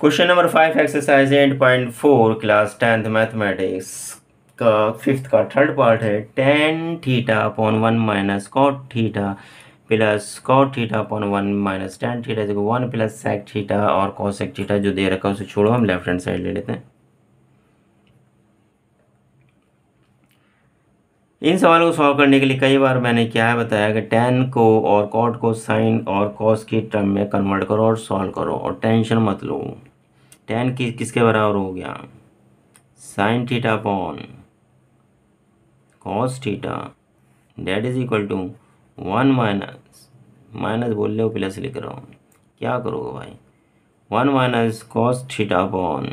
question number five exercise and point four class tenth mathematics का fifth का third part है tan theta upon one minus cot theta plus cot theta upon one minus tan theta one plus sec theta और sec theta जो दे रखा है उसे छोड़ो हम लेफ्ट हैंड साइड ले लेते हैं इन सवालों को सॉल्व करने के लिए कई बार मैंने क्या है बताया कि टेन को और कॉट को साइन और कॉस की टर्म में कन्वर्ट करो और सॉल्व करो और टेंशन मत लो टेन की किसके बराबर हो गया sine theta upon cos theta that is equal to one minus minus बोल रहे हो प्लस लिख रहा हूँ क्या करोगे भाई one minus cos theta upon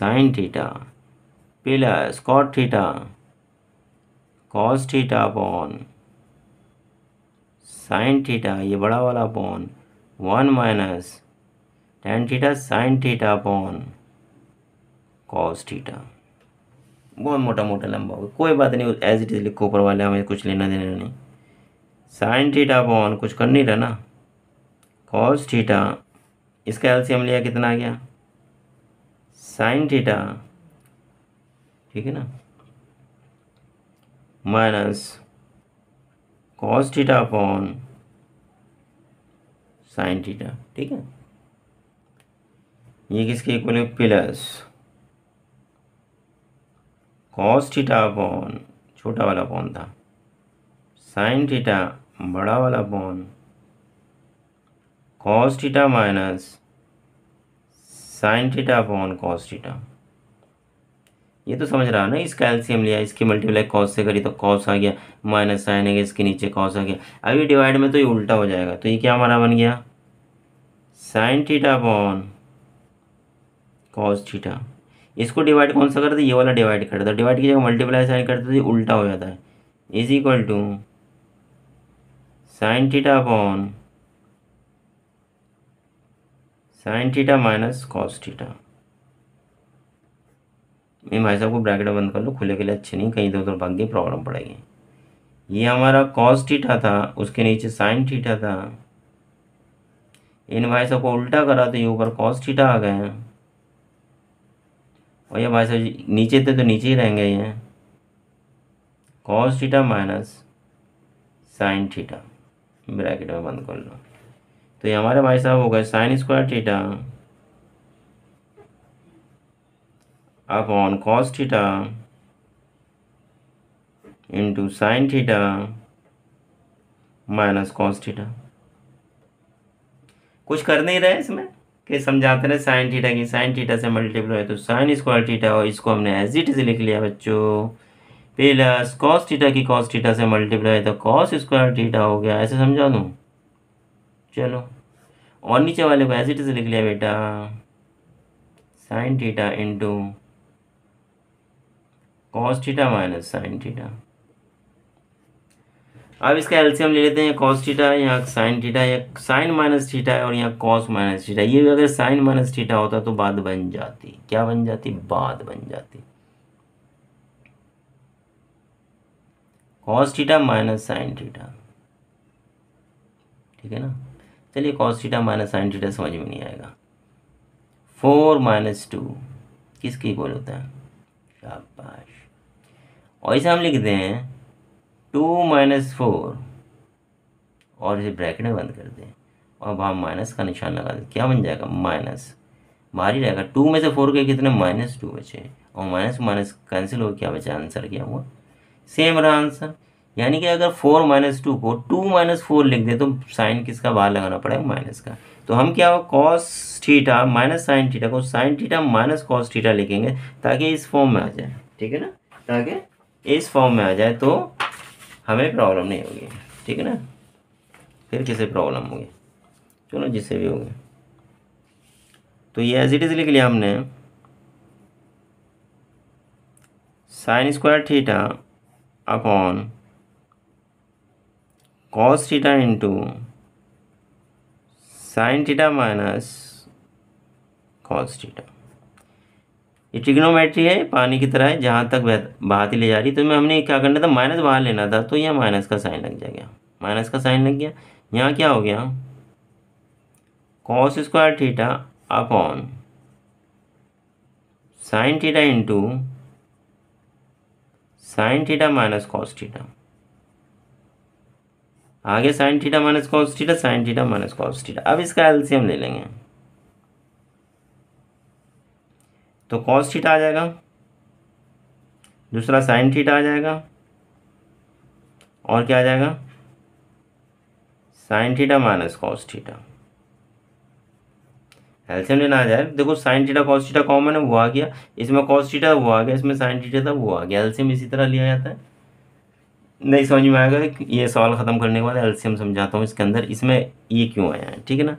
sine theta plus cot theta cos theta upon sine theta ये बड़ा वाला upon one minus tan theta sine theta upon cos theta बहुत मोटा मोटा लंबा होगा कोई बात नहीं एज इट इज़ लिखो ऊपर वाले हमें कुछ लेना देना नहीं साइन थीटा अपॉन कुछ कर नहीं रहा ना कॉस थीटा इसका एलसीएम लिया कितना आ गया साइन थीटा ठीक है ना minus cos theta upon sine theta ठीक है ये किसके इक्वल है प्लस कॉस थीटा अपॉन छोटा वाला अपॉन था साइन थीटा बड़ा वाला upon cos theta minus sine theta upon cos theta ये तो समझ रहा है ना इसका एल्सियम लिया इसकी मल्टीप्लाई कॉस से करी तो कॉस आ गया माइनस साइन है इसके नीचे कॉस आ गया अभी डिवाइड में तो ये उल्टा हो जाएगा तो ये क्या हमारा बन गया sine theta upon cos theta इसको डिवाइड कौन सा करते ये वाला डिवाइड करता है डिवाइड तो की जगह मल्टीप्लाई साइन करते तो ये उल्टा हो जाता है is equal to sine theta upon sine theta minus cos theta मैं भाई साहब को ब्रैकेट बंद कर लो खुले के लिए अच्छे नहीं कहीं इधर उधर भाग गए प्रॉब्लम पड़ेगी ये हमारा कॉस ठीठा था उसके नीचे साइन ठीठा था इन भाई साहब को उल्टा करा तो ये ऊपर कॉस ठीठा आ गए और ये भाई साहब नीचे थे तो नीचे ही रहेंगे ये cos theta minus sine theta bracket में बंद कर लो तो ये हमारे भाई साहब हो गए sine square theta upon cos theta into sine theta minus cos theta कुछ कर नहीं रहे इसमें कि समझाते रहे साइन थीटा की साइन थीटा से मल्टीप्लाई है तो साइन स्क्वायर थीटा और इसको हमने एज इट इज लिख लिया बच्चों प्लस कॉस थीटा की कॉस थीटा से मल्टीप्लाई है तो कॉस स्क्वायर थीटा हो गया ऐसे समझा दूँ चलो और नीचे वाले को एज इट इज लिख लिया बेटा sine theta into cos theta minus sine theta अब इसका एल्सियम ले लेते हैं कॉस थीटा यहाँ साइन थीटा या साइन माइनस थीटा है और यहाँ कॉस माइनस थीटा ये भी अगर साइन माइनस थीटा होता तो बाद बन जाती क्या बन जाती बाद बन जाती cos theta minus sine theta ठीक है ना चलिए cos theta minus sine theta समझ में नहीं आएगा फोर माइनस टू किसकी बोल होता है शाबाश और इसे हम लिख दें टू माइनस फोर और इसे ब्रैकेट में बंद कर दें और हम माइनस का निशान लगा दें क्या बन जाएगा माइनस बाहर ही रहेगा टू में से फोर के कितने माइनस टू बचे और माइनस माइनस कैंसिल हो क्या बचा आंसर क्या हुआ सेम रहा आंसर यानी कि अगर फोर माइनस टू को टू माइनस फोर लिख दे तो साइन किसका बाहर लगाना पड़ेगा माइनस का तो हम क्या होगा cos theta minus sine theta को sine theta minus cos theta लिखेंगे ताकि इस फॉर्म में आ जाए ठीक है ना ताकि इस फॉर्म में आ जाए तो हमें प्रॉब्लम नहीं होगी ठीक है ना फिर किसे प्रॉब्लम होगी चलो जिसे भी होगी तो ये एज इट इज़ लिख लिया हमने sine square theta upon cos theta into sine theta minus cos theta ये ट्रिग्नोमेट्री है पानी की तरह है जहाँ तक ही ले जा रही तो मैं हमने क्या करना था माइनस बाहर लेना था तो यहाँ माइनस का साइन लग जाएगा माइनस का साइन लग गया यहाँ क्या हो गया cos square theta upon sine theta into sine theta minus cos theta आगे sine theta minus cos theta sine theta minus cos theta अब इसका एल्सियम ले लेंगे तो कॉस थीटा आ जाएगा दूसरा साइन थीटा आ जाएगा और क्या आ जाएगा sine theta minus cos theta LCM लेना आ जाए देखो sine theta cos theta common है वो आ गया इसमें कॉस थीटा वो आ गया इसमें साइन थीटा था वो आ गया एल्सियम इसी तरह लिया जाता है नहीं समझ में आएगा ये सवाल ख़त्म करने के बाद एल्सियम समझाता हूँ इसके अंदर इसमें ये क्यों आया है ठीक है ना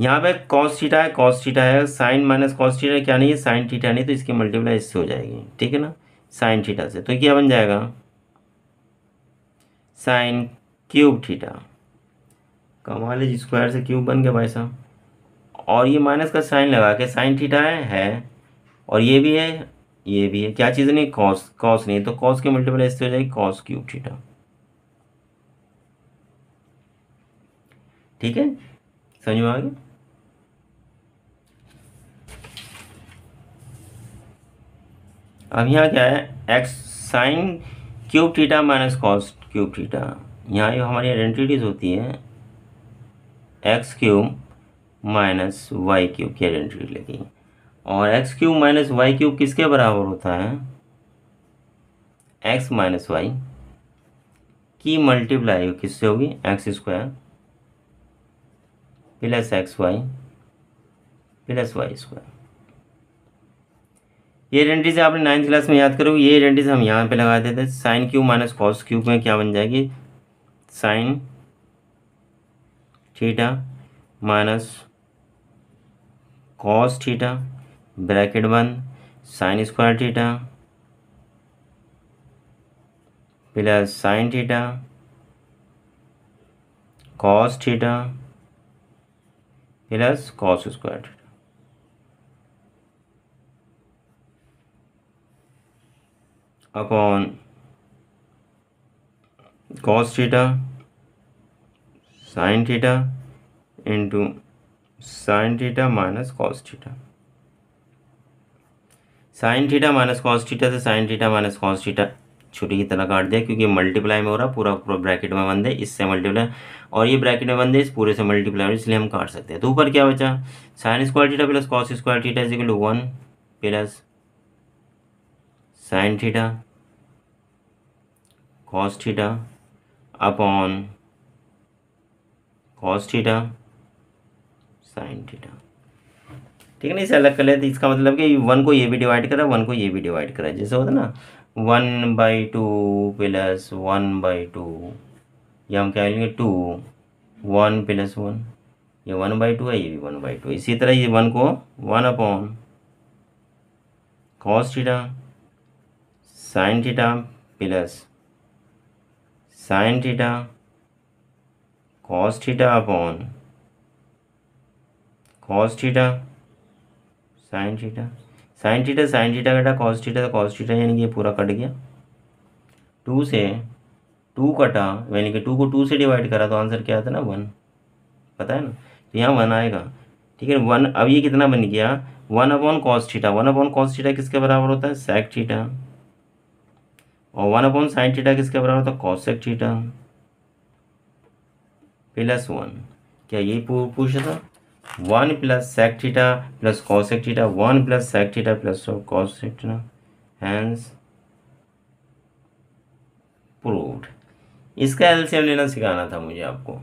यहाँ पे कॉस थीटा है कॉस थीटा है साइन माइनस कॉस थीटा क्या नहीं है साइन थीटा नहीं तो इसकी मल्टीप्लाई इससे हो जाएगी ठीक है ना साइन थीटा से तो क्या बन जाएगा साइन क्यूब थीटा कमा लीजिए स्क्वायर से क्यूब बन गया भाई साहब और ये माइनस का साइन लगा के साइन थीटा है, है और ये भी है ये भी है क्या चीज़ नहीं कॉस कॉस नहीं तो कॉस की मल्टीप्लाई इससे हो जाएगी कॉस क्यूब थीटा ठीक है समझ में आ गया अब यहाँ क्या है x sine cube theta minus cos cube theta यहाँ जो हमारी आइडेंटिटीज होती है x cube minus y cube की आइडेंटिटी लगी और x cube minus y cube किसके बराबर होता है एक्स माइनस वाई की मल्टीप्लाई किससे होगी x square plus x y plus y square ये आइडेंटिटीज आपने नाइन्थ क्लास में याद करो ये आइडेंटिटीज हम यहाँ पे लगा देते हैं sine cube minus cos cube में क्या बन जाएगी sine theta minus cos theta bracket बंद sine square theta plus sine theta cos theta plus cos square upon cos theta sine theta into sine theta minus cos theta sine theta minus cos theta से sine theta minus cos theta छोटी की तरह काट दिया क्योंकि multiply में हो रहा पूरा पूरा ब्रैकेट में बंद है इससे मल्टीप्लाई और ये ब्रैकेट में बंद है इस पूरे से मल्टीप्लाई हो इसलिए हम काट सकते हैं तो ऊपर क्या बचा sine square theta plus cos square theta equal to one plus sine theta cos theta upon cos theta sin theta ठीक है ना इसे अलग कर लेते इसका मतलब कि वन को ये भी डिवाइड करा वन को ये भी डिवाइड करा जैसे होता है ना one by two plus one by two या हम क्या लेंगे टू वन प्लस वन ये वन बाई टू है ये भी वन बाई टू इसी तरह ये वन को one upon cos theta sine theta plus sine theta cos theta upon cos theta sine theta sine theta sine theta कटा cos theta cos theta यानी कि ये पूरा कट गया टू से टू कटा यानी कि टू को टू से डिवाइड करा तो आंसर क्या आता ना वन पता है ना तो यहाँ वन आएगा ठीक है वन अब ये कितना बन गया one upon cos theta one upon cos theta किसके बराबर होता है सेक थीटा और वन अपॉन साइन थीटा किसके बराबर होता है कॉसेक थीटा प्लस वन क्या ये पूछा था one plus sec theta plus cosec theta one plus sec theta plus cosec theta hence proved इसका एलसीएम लेना सिखाना था मुझे आपको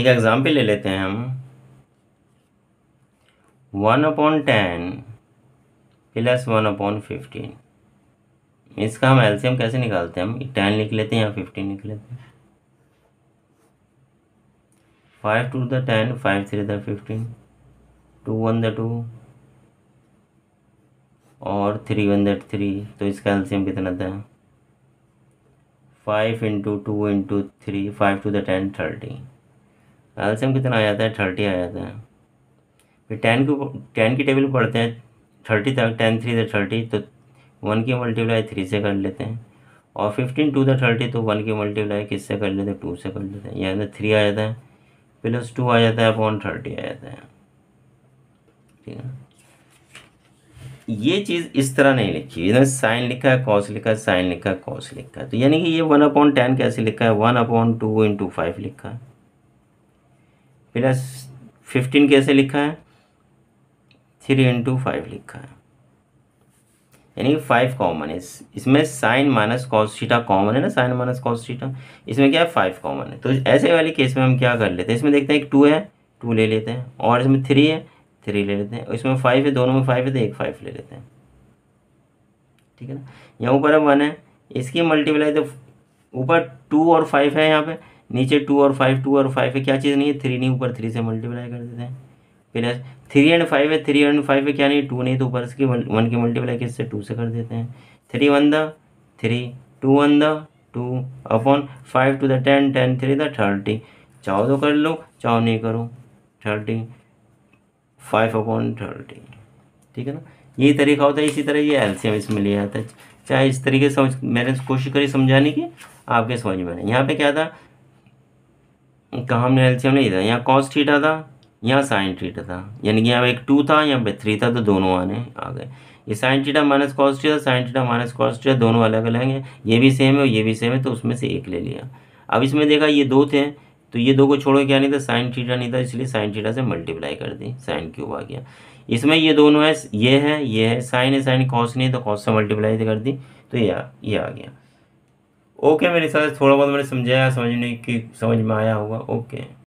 एक एग्जाम्पल ले लेते हैं हम one upon ten plus one upon fifteen इसका हम एल्सियम कैसे निकालते हैं हम टेन लिख लेते हैं या फिफ्टीन लिख लेते हैं five two the ten five three the fifteen two one the two और थ्री वन दैट थ्री तो इसका एल्सियम कितना था five into two into three five two the ten thirty LCM कितना आ जाता है थर्टी आ जाता है फिर टेन को टेन की टेबल पढ़ते हैं थर्टी तक टेन थ्री था थर्टी तो वन की मल्टीप्लाई थ्री से कर लेते हैं और फिफ्टीन टू था थर्टी तो वन की मल्टीप्लाई किस से कर लेते हैं टू से कर लेते हैं यानी थ्री आ जाता है प्लस टू आ जाता है अपॉन थर्टी आ जाता है ठीक है ये चीज़ इस तरह नहीं लिखी इन्होंने साइन लिखा है कॉस लिखा है साइन लिखा है कॉस लिखा है तो यानी कि ये वन अपॉन टेन कैसे लिखा है one upon two into five लिखा है प्लस फिफ्टीन कैसे लिखा है थ्री इंटू फाइव लिखा है यानी कि फाइव कॉमन है इसमें sine minus cos theta common है ना साइन माइनस कॉस सीटा इसमें क्या है फाइव कॉमन है तो ऐसे वाले केस में हम क्या कर लेते हैं इसमें देखते हैं एक टू है टू ले लेते हैं और इसमें थ्री है थ्री ले लेते हैं और इसमें फाइव है दोनों में फाइव है तो एक फाइव ले लेते हैं ठीक है ना यहाँ ऊपर है वन है इसकी मल्टीप्लाई तो ऊपर टू और फाइव है यहाँ पे नीचे टू और फाइव टू और फाइव है क्या चीज़ नहीं है थ्री नहीं ऊपर थ्री से मल्टीप्लाई कर देते हैं प्लस थ्री एंड फाइव है थ्री एंड फाइव है क्या नहीं टू नहीं तो ऊपर इसकी वन की मल्टीप्लाई किससे टू से कर देते हैं three one the three two one the two upon five two the ten ten three the thirty चाहो तो कर लो चाहो नहीं करो थर्टी फाइव अपॉन थर्टी ठीक है ना ये तरीका होता है इसी तरह ये एल्शियम इसमें लिया जाता है चाहे इस तरीके से समझ मैंने कोशिश करी समझाने की आपके समझ में नहीं यहाँ पे क्या था कहाँ हमने एल्शियम नहीं था यहाँ कॉस्ट थीटा था यहाँ साइन थीटा था यानी कि यहाँ एक टू था यहाँ पे थ्री था तो दोनों आने आ गए ये sine theta minus cos theta sine theta minus cos theta दोनों अलग अलग हैं ये भी सेम है और ये भी सेम है तो उसमें से एक ले लिया अब इसमें देखा ये दो थे तो ये दो को छोड़ो क्या नहीं था साइन थीटा नहीं था इसलिए साइन थीटा से मल्टीप्लाई कर दी साइन क्यूब आ गया इसमें ये दोनों है ये है ये है साइन है साइन कॉस नहीं तो कॉस से मल्टीप्लाई कर दी तो ये ये आ गया ओके मेरे साथ थोड़ा बहुत मैंने समझाया समझने की समझ में आया होगा ओके